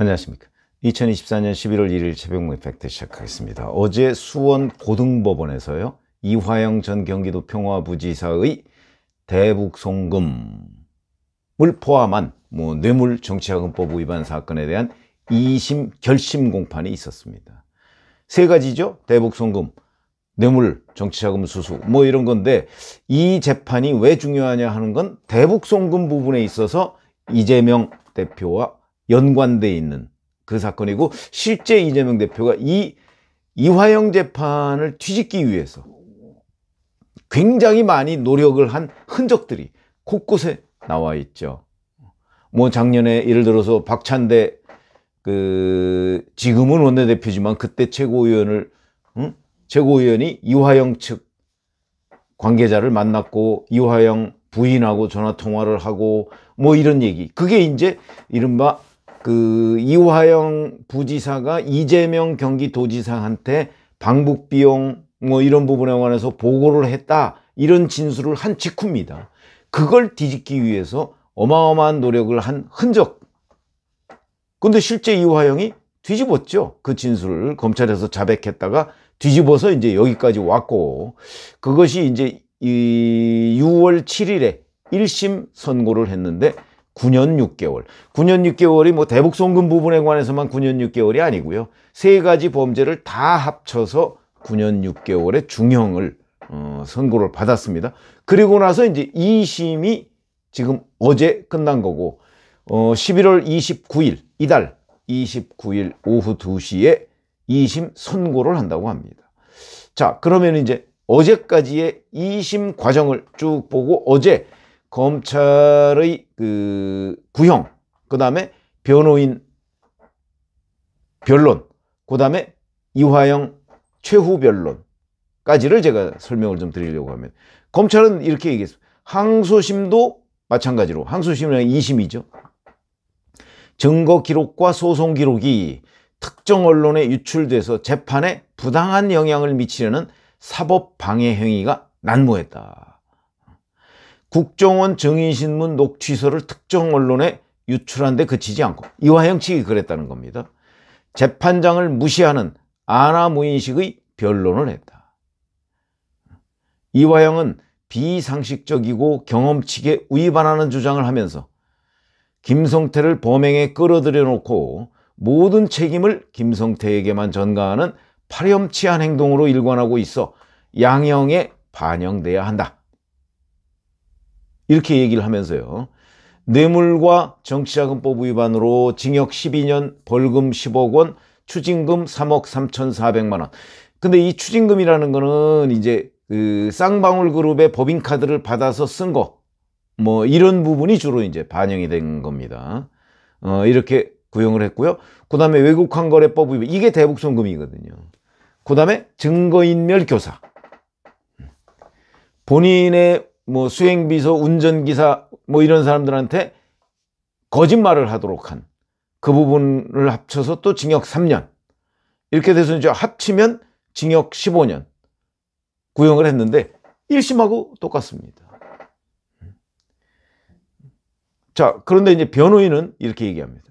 안녕하십니까. 2024년 11월 1일 새벽 모팩트 시작하겠습니다. 어제 수원 고등법원에서요. 이화영 전 경기도 평화부지사의 대북송금을 포함한 뭐 뇌물 정치자금법 위반 사건에 대한 2심 결심 공판이 있었습니다. 세 가지죠. 대북송금, 뇌물, 정치자금 수수 뭐 이런 건데 이 재판이 왜 중요하냐 하는 건 대북송금 부분에 있어서 이재명 대표와 연관돼 있는 그 사건이고 실제 이재명 대표가 이 이화영 재판을 뒤집기 위해서 굉장히 많이 노력을 한 흔적들이 곳곳에 나와 있죠. 뭐 작년에 예를 들어서 박찬대 그 지금은 원내대표지만 그때 최고위원을 응? 최고위원이 이화영 측 관계자를 만났고 이화영 부인하고 전화 통화를 하고 뭐 이런 얘기. 그게 이제 이른바 그 이화영 부지사가 이재명 경기도지사한테 방북 비용 뭐 이런 부분에 관해서 보고를 했다 이런 진술을 한 직후입니다. 그걸 뒤집기 위해서 어마어마한 노력을 한 흔적. 근데 실제 이화영이 뒤집었죠. 그 진술을 검찰에서 자백했다가 뒤집어서 이제 여기까지 왔고 그것이 이제 이 6월 7일에 1심 선고를 했는데 9년 6개월. 9년 6개월이 뭐 대북송금 부분에 관해서만 9년 6개월이 아니고요. 세 가지 범죄를 다 합쳐서 9년 6개월의 중형을 어, 선고를 받았습니다. 그리고 나서 이제 2심이 지금 어제 끝난 거고 어, 11월 29일 이달 29일 오후 2시에 2심 선고를 한다고 합니다. 자 그러면 이제 어제까지의 2심 과정을 쭉 보고 어제 검찰의 그 구형, 그 다음에 변호인 변론, 그 다음에 이화영 최후 변론까지를 제가 설명을 좀 드리려고 합니다. 검찰은 이렇게 얘기했습니다. 항소심도 마찬가지로 항소심이랑 2심이죠. 증거 기록과 소송 기록이 특정 언론에 유출돼서 재판에 부당한 영향을 미치려는 사법 방해 행위가 난무했다. 국정원 정인신문 녹취서를 특정 언론에 유출한 데 그치지 않고 이화영 측이 그랬다는 겁니다. 재판장을 무시하는 아나무인식의 변론을 했다. 이화영은 비상식적이고 경험칙에 위반하는 주장을 하면서 김성태를 범행에 끌어들여 놓고 모든 책임을 김성태에게만 전가하는 파렴치한 행동으로 일관하고 있어 양형에 반영돼야 한다. 이렇게 얘기를 하면서요. 뇌물과 정치자금법 위반으로 징역 12년, 벌금 10억 원, 추징금 3억 3,400만 원. 근데 이 추징금이라는 거는 이제 그 쌍방울 그룹의 법인카드를 받아서 쓴 거, 뭐 이런 부분이 주로 이제 반영이 된 겁니다. 어, 이렇게 구형을 했고요. 그 다음에 외국환거래법 위반, 이게 대북송금이거든요. 그 다음에 증거인멸 교사. 본인의 뭐 수행비서, 운전기사 뭐 이런 사람들한테 거짓말을 하도록 한 그 부분을 합쳐서 또 징역 3년 이렇게 돼서 이제 합치면 징역 15년 구형을 했는데 1심하고 똑같습니다. 자, 그런데 이제 변호인은 이렇게 얘기합니다.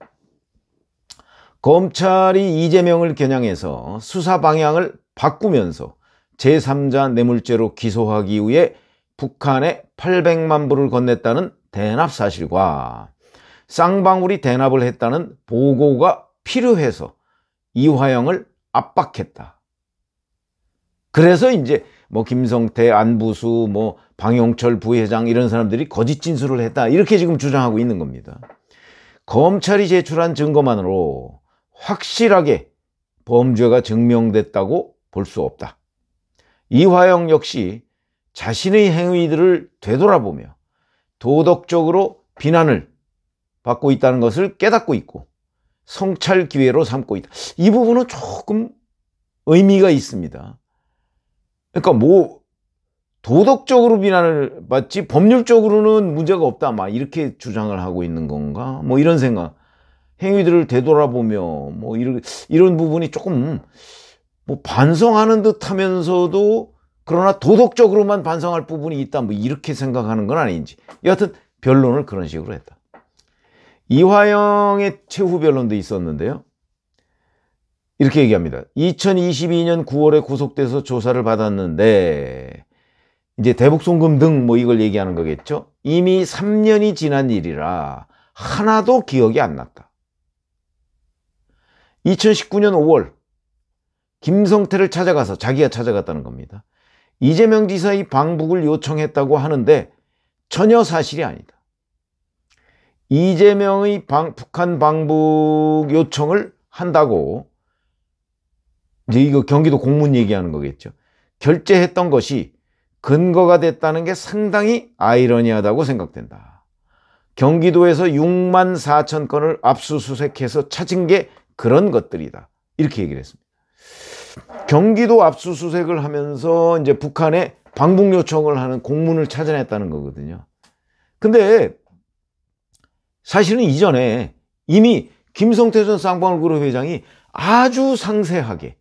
검찰이 이재명을 겨냥해서 수사 방향을 바꾸면서 제3자 뇌물죄로 기소하기 위해 북한에 800만 불을 건넸다는 대납 사실과 쌍방울이 대납을 했다는 보고가 필요해서 이화영을 압박했다. 그래서 이제 뭐 김성태, 안부수, 뭐 방용철 부회장 이런 사람들이 거짓 진술을 했다. 이렇게 지금 주장하고 있는 겁니다. 검찰이 제출한 증거만으로 확실하게 범죄가 증명됐다고 볼 수 없다. 이화영 역시 자신의 행위들을 되돌아보며 도덕적으로 비난을 받고 있다는 것을 깨닫고 있고 성찰 기회로 삼고 있다. 이 부분은 조금 의미가 있습니다. 그러니까 뭐 도덕적으로 비난을 받지 법률적으로는 문제가 없다 막 이렇게 주장을 하고 있는 건가 뭐 이런 생각 행위들을 되돌아보며 뭐 이런 이런 부분이 조금 뭐 반성하는 듯하면서도 그러나 도덕적으로만 반성할 부분이 있다 뭐 이렇게 생각하는 건 아닌지 여하튼 변론을 그런 식으로 했다 이화영의 최후 변론도 있었는데요 이렇게 얘기합니다 2022년 9월에 구속돼서 조사를 받았는데 이제 대북송금 등 뭐 이걸 얘기하는 거겠죠 이미 3년이 지난 일이라 하나도 기억이 안 났다 2019년 5월 김성태를 찾아가서 자기가 찾아갔다는 겁니다 이재명 지사의 방북을 요청했다고 하는데 전혀 사실이 아니다. 이재명의 방, 북한 방북 요청을 한다고 이제 이거 경기도 공문 얘기하는 거겠죠. 결제했던 것이 근거가 됐다는 게 상당히 아이러니하다고 생각된다. 경기도에서 6만 4천 건을 압수수색해서 찾은 게 그런 것들이다. 이렇게 얘기를 했습니다. 경기도 압수수색을 하면서 이제 북한에 방북 요청을 하는 공문을 찾아냈다는 거거든요. 근데 사실은 이전에 이미 김성태 전 쌍방울그룹 회장이 아주 상세하게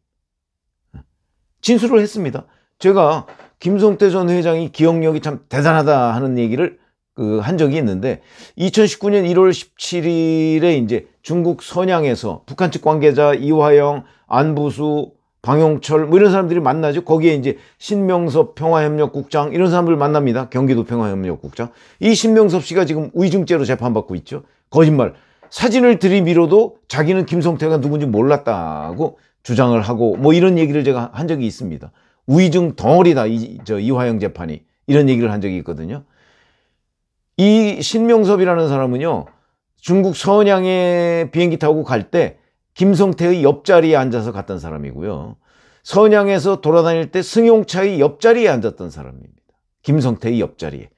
진술을 했습니다. 제가 김성태 전 회장이 기억력이 참 대단하다 하는 얘기를 그한 적이 있는데 2019년 1월 17일에 이제 중국 선양에서 북한 측 관계자 이화영, 안부수, 방용철 뭐 이런 사람들이 만나죠. 거기에 이제 신명섭 평화협력국장 이런 사람들 만납니다. 경기도 평화협력국장. 이 신명섭 씨가 지금 위증죄로 재판받고 있죠. 거짓말. 사진을 들이밀어도 자기는 김성태가 누군지 몰랐다고 주장을 하고 뭐 이런 얘기를 제가 한 적이 있습니다. 위증 덩어리다 이, 저 이화영 재판이 이런 얘기를 한 적이 있거든요. 이 신명섭이라는 사람은요 중국 선양에 비행기 타고 갈때 김성태의 옆자리에 앉아서 갔던 사람이고요. 선양에서 돌아다닐 때 승용차의 옆자리에 앉았던 사람입니다. 김성태의 옆자리에.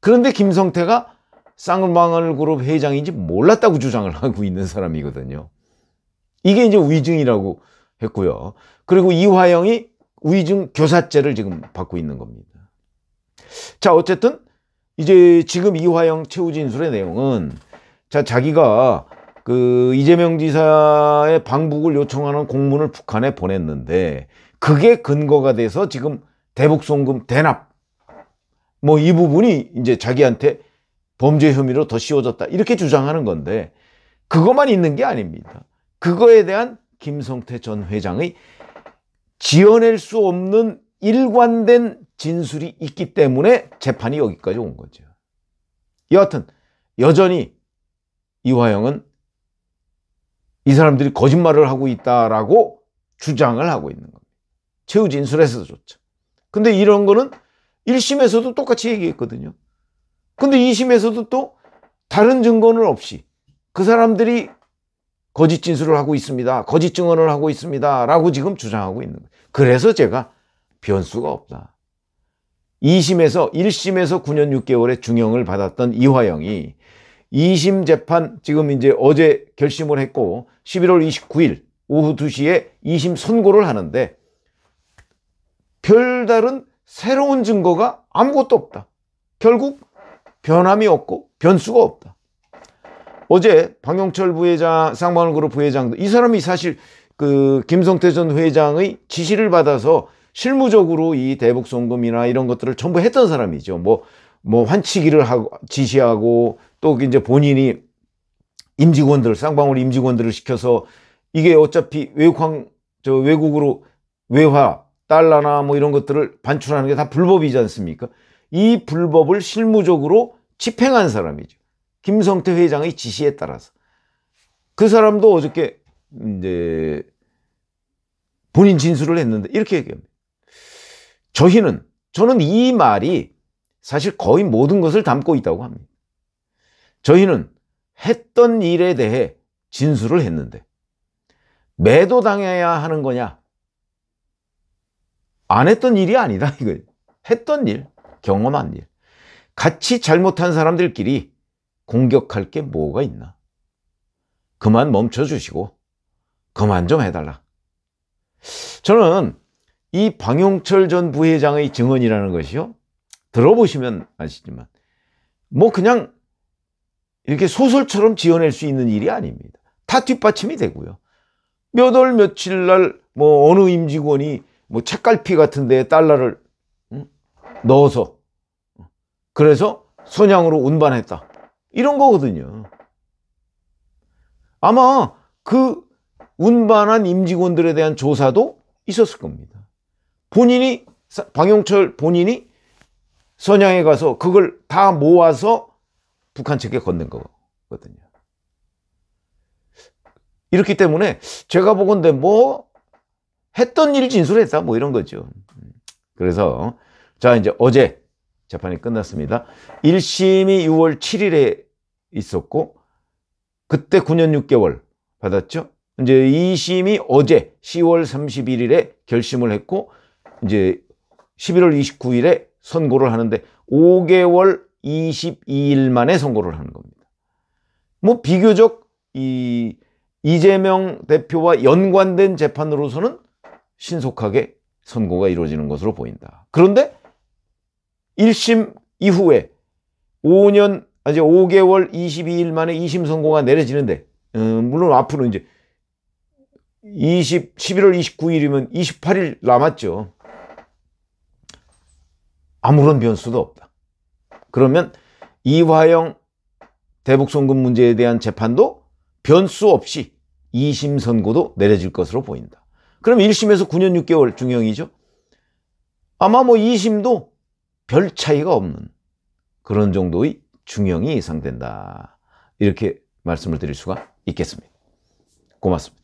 그런데 김성태가 쌍방울그룹 회장인지 몰랐다고 주장을 하고 있는 사람이거든요. 이게 이제 위증이라고 했고요. 그리고 이화영이 위증 교사죄를 지금 받고 있는 겁니다. 자, 어쨌든 이제 지금 이화영 최우진술의 내용은 자, 자기가 그 이재명 지사의 방북을 요청하는 공문을 북한에 보냈는데 그게 근거가 돼서 지금 대북송금 대납 뭐 이 부분이 이제 자기한테 범죄 혐의로 더 씌워졌다 이렇게 주장하는 건데 그것만 있는 게 아닙니다. 그거에 대한 김성태 전 회장의 지어낼 수 없는 일관된 진술이 있기 때문에 재판이 여기까지 온 거죠. 여하튼 여전히 이화영은 이 사람들이 거짓말을 하고 있다라고 주장을 하고 있는 겁니다. 최후 진술에서조차. 근데 이런 거는 1심에서도 똑같이 얘기했거든요. 근데 2심에서도 또 다른 증거는 없이 그 사람들이 거짓 진술을 하고 있습니다. 거짓 증언을 하고 있습니다. 라고 지금 주장하고 있는 거예요. 그래서 제가 변수가 없다. 2심에서 1심에서 9년 6개월의 중형을 받았던 이화영이 2심 재판 지금 이제 어제 결심을 했고 11월 29일 오후 2시에 2심 선고를 하는데 별다른 새로운 증거가 아무것도 없다. 결국 변함이 없고 변수가 없다. 어제 방영철 부회장, 쌍방울그룹 부회장도 이 사람이 사실 그 김성태 전 회장의 지시를 받아서 실무적으로 이 대북송금이나 이런 것들을 전부 했던 사람이죠. 뭐, 뭐 환치기를 하고 지시하고 또 이제 본인이 임직원들 쌍방울 임직원들을 시켜서 이게 어차피 외환 저 외국으로 외화 달러나 뭐 이런 것들을 반출하는 게 다 불법이지 않습니까? 이 불법을 실무적으로 집행한 사람이죠. 김성태 회장의 지시에 따라서 그 사람도 어저께 이제 본인 진술을 했는데 이렇게 얘기합니다. 저희는 저는 이 말이 사실 거의 모든 것을 담고 있다고 합니다. 저희는 했던 일에 대해 진술을 했는데 매도당해야 하는 거냐? 안 했던 일이 아니다 이거 했던 일, 경험한 일. 같이 잘못한 사람들끼리 공격할 게 뭐가 있나? 그만 멈춰주시고 그만 좀 해달라. 저는 이 방용철 전 부회장의 증언이라는 것이요. 들어보시면 아시지만 뭐 그냥 이렇게 소설처럼 지어낼 수 있는 일이 아닙니다. 다 뒷받침이 되고요. 몇 월 며칠 날 뭐 어느 임직원이 뭐 책갈피 같은 데에 달러를 넣어서 그래서 선양으로 운반했다. 이런 거거든요. 아마 그 운반한 임직원들에 대한 조사도 있었을 겁니다. 본인이 방용철 본인이 선양에 가서 그걸 다 모아서 북한 측에 건넨 거거든요. 이렇기 때문에 제가 보건데 뭐 했던 일 진술했다 뭐 이런 거죠. 그래서 자 이제 어제 재판이 끝났습니다. 1심이 6월 7일에 있었고 그때 9년 6개월 받았죠. 이제 2심이 어제 10월 31일에 결심을 했고 이제 11월 29일에 선고를 하는데 5개월 22일 만에 선고를 하는 겁니다. 뭐 비교적 이 이재명 대표와 연관된 재판으로서는 신속하게 선고가 이루어지는 것으로 보인다. 그런데 1심 이후에 5년 아직 5개월 22일 만에 2심 선고가 내려지는데 음, 물론 앞으로 이제 20, 11월 29일이면 28일 남았죠. 아무런 변수도 없다. 그러면 이화영 대북송금 문제에 대한 재판도 변수 없이 2심 선고도 내려질 것으로 보인다. 그럼 1심에서 9년 6개월 중형이죠. 아마 뭐 2심도 별 차이가 없는 그런 정도의 중형이 예상된다. 이렇게 말씀을 드릴 수가 있겠습니다. 고맙습니다.